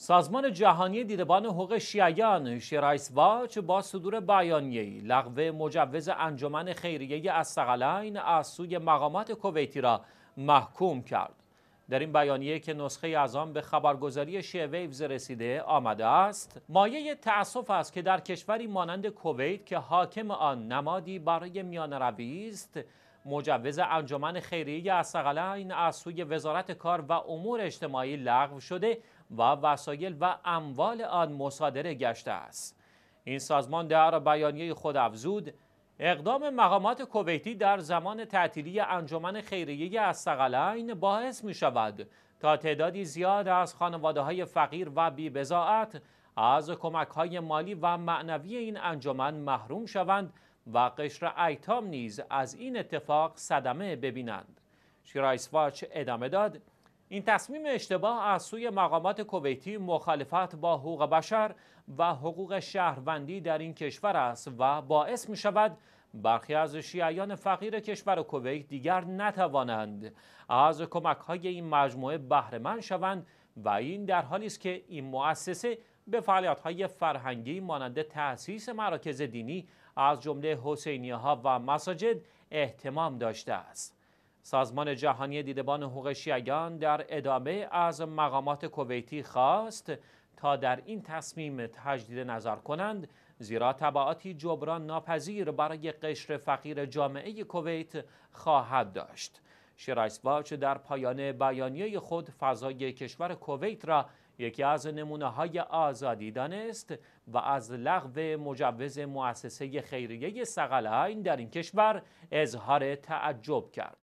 سازمان جهانی دیدبان حقوق شیعیان شرایس واچ با صدور بیانیه لغو مجوز انجمن خیریه از از سوی مقامات کویتی را محکوم کرد در این بیانیه که نسخه از آن به خبرگزاری ویوز رسیده آمده است مایه تأسف است که در کشوری مانند کویت که حاکم آن نمادی برای میان است مجوز انجمن خیریه اسقلین از سوی وزارت کار و امور اجتماعی لغو شده و وسایل و اموال آن مصادره گشته است این سازمان در بیانیه خود افزود اقدام مقامات کویتی در زمان تعطیلی انجمن خیریه اسقلین باعث می شود تا تعدادی زیاد از خانواده های فقیر و بیبزاعت از کمک های مالی و معنوی این انجمن محروم شوند و قشر ایتام نیز از این اتفاق صدمه ببینند شرایسواچ ادامه داد این تصمیم اشتباه از سوی مقامات کویتی مخالفت با حقوق بشر و حقوق شهروندی در این کشور است و باعث می شود برخی از شیعیان فقیر کشور کویت دیگر نتوانند از کمک های این مجموعه بهرهمند شوند و این در حالی است که این مؤسسه به های فرهنگی مانند تأسیس مراکز دینی از جمله ها و مساجد احتمام داشته است. سازمان جهانی دیدبان حقوق شیعیان در ادامه از مقامات کویتی خواست تا در این تصمیم تجدید نظر کنند زیرا تبعاتی جبران ناپذیر برای قشر فقیر جامعه کویت خواهد داشت. باچ در پایان بیانیه خود فضای کشور کویت را یکی از نمونه های آزادی دانست و از لغو مجوز مؤسسه خیریه سقلعین در این کشور اظهار تعجب کرد